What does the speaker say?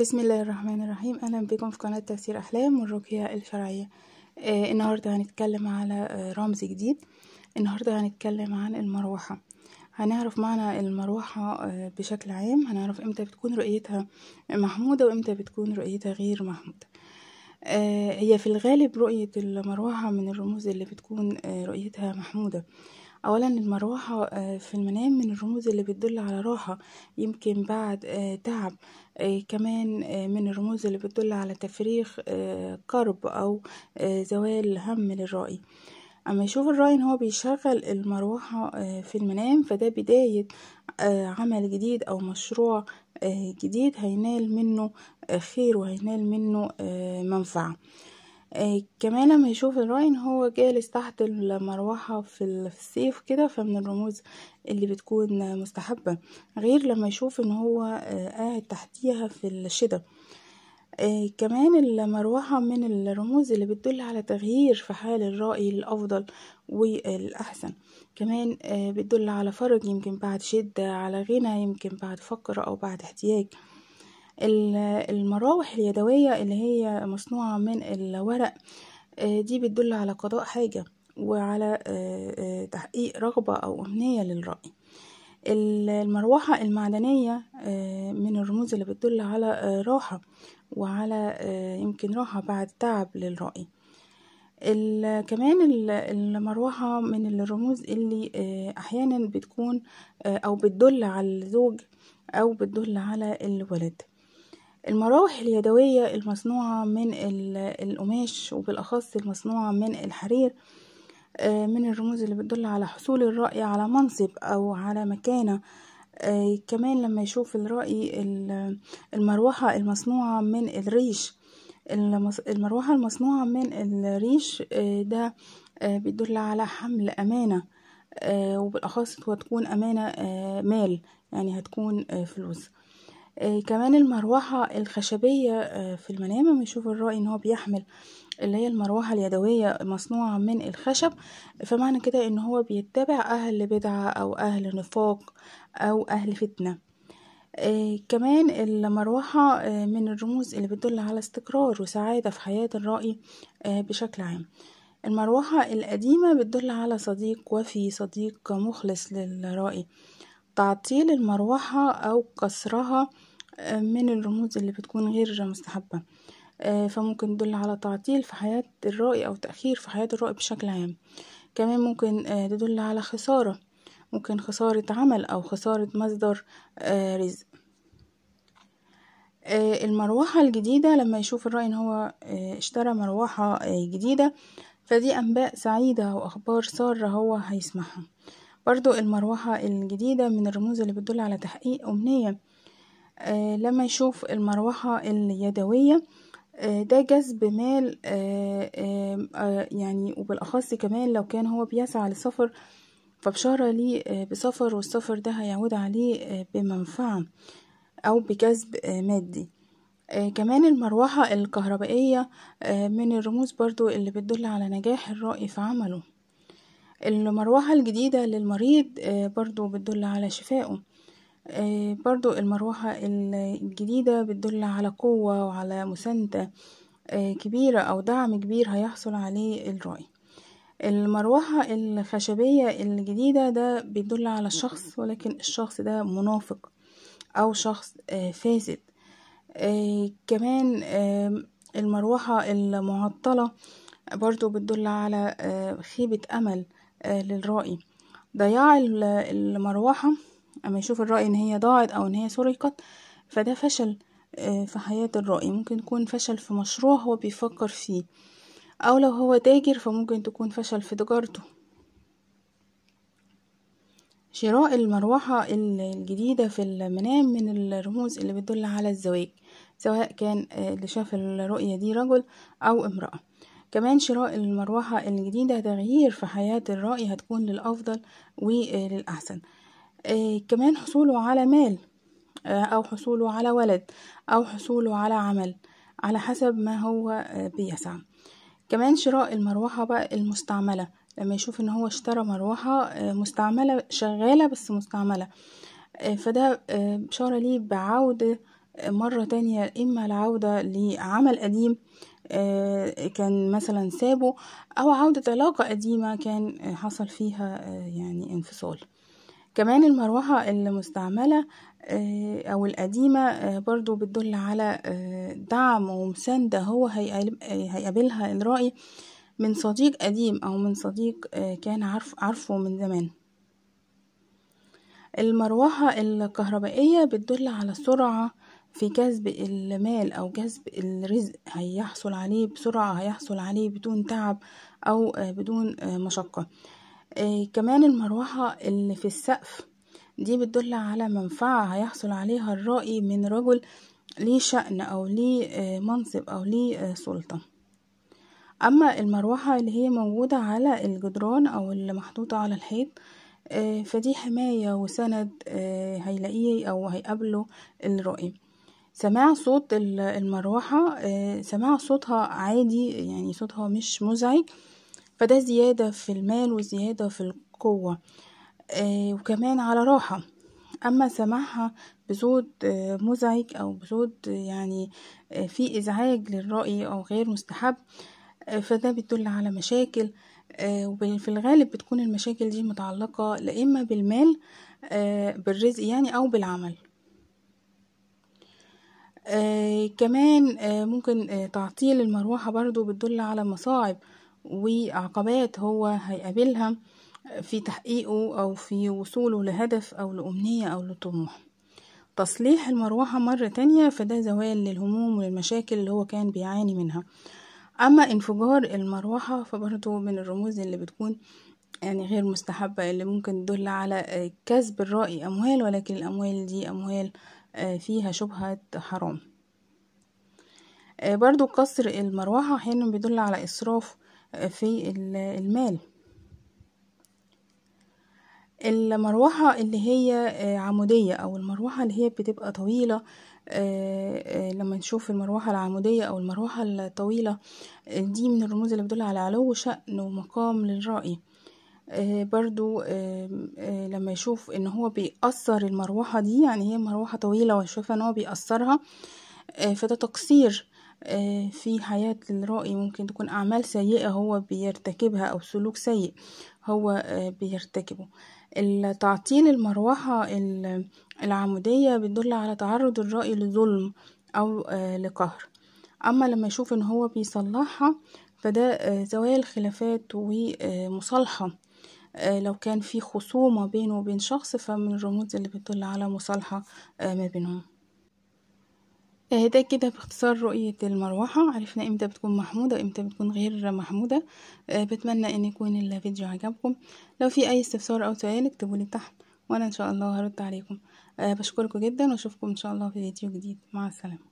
بسم الله الرحمن الرحيم اهلا بكم في قناه تفسير احلام والرقيه الشرعيه آه النهارده هنتكلم على آه رمز جديد النهارده هنتكلم عن المروحه هنعرف معنى المروحه آه بشكل عام هنعرف امتى بتكون رؤيتها محموده وامتى بتكون رؤيتها غير محموده آه هي في الغالب رؤيه المروحه من الرموز اللي بتكون آه رؤيتها محموده أولا المروحة آه، في المنام من الرموز اللي بتدل على راحة يمكن بعد آه، تعب آه، كمان من الرموز اللي بتدل على تفريغ كرب أو زوال هم للرأي اما يشوف الراي ان هو بيشغل المروحة في المنام فده بداية عمل جديد او مشروع جديد هينال منه خير وهينال منه منفعة آه كمان لما يشوف الراين هو جالس تحت المروحة في السيف كده فمن الرموز اللي بتكون مستحبة غير لما يشوف ان هو آه قاعد تحتيها في الشدة آه كمان المروحة من الرموز اللي بتدل على تغيير في حال الرأي الأفضل والأحسن كمان آه، بتدل على فرج يمكن بعد شدة على غنى يمكن بعد فقر أو بعد احتياج المراوح اليدوية اللي هي مصنوعة من الورق آه، دي بتدل على قضاء حاجة وعلى آه، آه، تحقيق رغبة أو أمنية للرأي المروحة المعدنية من الرموز اللي بتدل على راحة وعلى يمكن راحة بعد تعب للرأي كمان المروحة من الرموز اللي أحيانا بتكون أو بتدل على الزوج أو بتدل على الولد المراوح اليدوية المصنوعة من القماش وبالأخص المصنوعة من الحرير آه، من الرموز اللي بتدل على حصول الرأي على منصب أو على مكانة آه، كمان لما يشوف الرأي المروحة المصنوعة من الريش المروحة المصنوعة من الريش آه، ده بيدل على حمل أمانة وبالأخص وتكون أمانة مال يعني هتكون فلوس آه كمان المروحة الخشبية آه في المنام بنشوف الرائي ان هو بيحمل اللي هي المروحة اليدوية مصنوعة من الخشب فمعنى كده ان هو بيتبع اهل بدعة او اهل نفاق او اهل فتنة آه كمان المروحة آه من الرموز اللي بتدل على استقرار وسعادة في حياة الرائي آه بشكل عام المروحة القديمة بتدل على صديق وفي صديق مخلص للرائي تعطيل المروحة أو كسرها آه، من الرموز اللي بتكون غير مستحبة آه، فممكن تدل على تعطيل في حياة الرأي أو تأخير في حياة الرأي بشكل عام كمان ممكن آه، تدل على خسارة ممكن خسارة عمل أو خسارة مصدر رزق المروحة الجديدة لما يشوف الرأي ان هو اشترى مروحة جديدة فدي انباء سعيدة واخبار سارة هو هيسمعها برضو المروحة الجديدة من الرموز اللي بتدل على تحقيق امنية آه، لما يشوف المروحة اليدوية آه، ده جذب مال آه، يعني وبالأخص كمان لو كان هو بيسعى لسفر فبشارة ليه بسفر والسفر ده هيعود عليه بمنفعة أو بجذب مادي كمان المروحة الكهربائية من الرموز برضو اللي بتدل على نجاح الرائي في عمله المروحة الجديدة للمريض برضو بتدل على شفائه آه، برضو المروحة الجديدة بتدل على قوة وعلى مساندة آه، كبيرة أو دعم كبير هيحصل عليه الرأي المروحة الخشبية الجديدة ده بيدل على الشخص ولكن الشخص ده منافق أو شخص آه، فاسد كمان المروحة المعطلة برضو بتدل على خيبة أمل للرأي ضياع المروحة اما يشوف الرأي ان هي ضاعت او ان هي سرقت فده فشل آه، في حياة الرأي ممكن يكون فشل في مشروع هو بيفكر فيه او لو هو تاجر فممكن تكون فشل في تجارته شراء المروحة الجديدة في المنام من الرموز اللي بتدل على الزواج سواء كان آه، اللي شاف الرؤية دي رجل أو امرأة كمان شراء المروحة الجديدة تغيير في حياة الرأي هتكون للأفضل وللأحسن آه، آه، كمان حصوله على مال آه، او حصوله على ولد او حصوله على عمل على حسب ما هو آه، بيسعى كمان شراء المروحة بقى المستعملة لما يشوف ان هو اشترى مروحة مستعملة شغالة بس مستعملة فده بشارة ليه بعودة مرة تانية إما العودة لعمل قديم كان مثلا سابه أو عودة علاقة قديمة كان حصل فيها يعني انفصال كمان المروحة المستعملة آه، أو القديمة آه، برضو بتدل على آه، دعم ومساندة هو هيقابلها الرأي من صديق قديم أو من صديق كان عارفه من زمان المروحة الكهربائية بتدل على السرعة في جذب المال أو جذب الرزق هيحصل عليه بسرعة هيحصل عليه بدون تعب أو بدون مشقة آه، كمان المروحة اللي في السقف دي بتدل على منفعة هيحصل عليها الرائي من رجل ليه شأن أو ليه آه، منصب أو ليه آه، سلطة أما المروحة اللي هي موجودة على الجدران أو اللي محطوطة على الحيط فدي حماية وسند هيلاقيه أو هيقابله الرائي سماع صوت المروحة سماع صوتها عادي يعني صوتها مش مزعج فده زيادة في المال وزيادة في القوة آه، وكمان على راحة أما سماعها بصوت آه، مزعج أو بصوت يعني آه، في إزعاج للرأي أو غير مستحب فده بيدل على مشاكل وفي الغالب بتكون المشاكل دي متعلقة لا إما بالمال بالرزق يعني أو بالعمل كمان ممكن تعطيل المروحة برضو بتدل على مصاعب وعقبات هو هيقابلها في تحقيقه أو في وصوله لهدف أو لأمنية أو لطموح تصليح المروحة مرة تانية فده زوال للهموم والمشاكل اللي هو كان بيعاني منها أما انفجار المروحة فبرضه من الرموز اللي بتكون يعني غير مستحبة اللي ممكن تدل على كسب الرأي أموال ولكن الأموال دي أموال آه، فيها شبهة حرام آه، برضو قصر المروحة أحيانا بيدل على إسراف في المال المروحة اللي هي آه، عمودية أو المروحة اللي هي بتبقى طويلة آه، آه، لما نشوف المروحة العمودية أو المروحة الطويلة دي من الرموز اللي بتدل على علو شأن ومقام للرأي برضو لما يشوف ان هو بيأثر المروحة دي يعني هي مروحة طويلة ويشوف ان هو بيأثرها فده تقصير آه، في حياة الرائي ممكن تكون أعمال سيئة هو بيرتكبها أو سلوك سيء هو آه، بيرتكبه تعطيل المروحة العمودية بيدل على تعرض الرائي لظلم أو آه، لقهر أما لما يشوف إن هو بيصلحها فده زوايا الخلافات ومصالحة لو كان في خصومة بينه وبين شخص فمن الرموز اللي بتدل على مصالحة ما بينهم ده كده باختصار رؤية المروحة عرفنا امتى بتكون محمودة وامتى بتكون غير محمودة آه، بتمنى ان يكون الفيديو عجبكم لو في اي استفسار او سؤال اكتبولي تحت وانا ان شاء الله هرد عليكم آه، بشكركم جدا واشوفكم ان شاء الله في فيديو جديد مع السلامة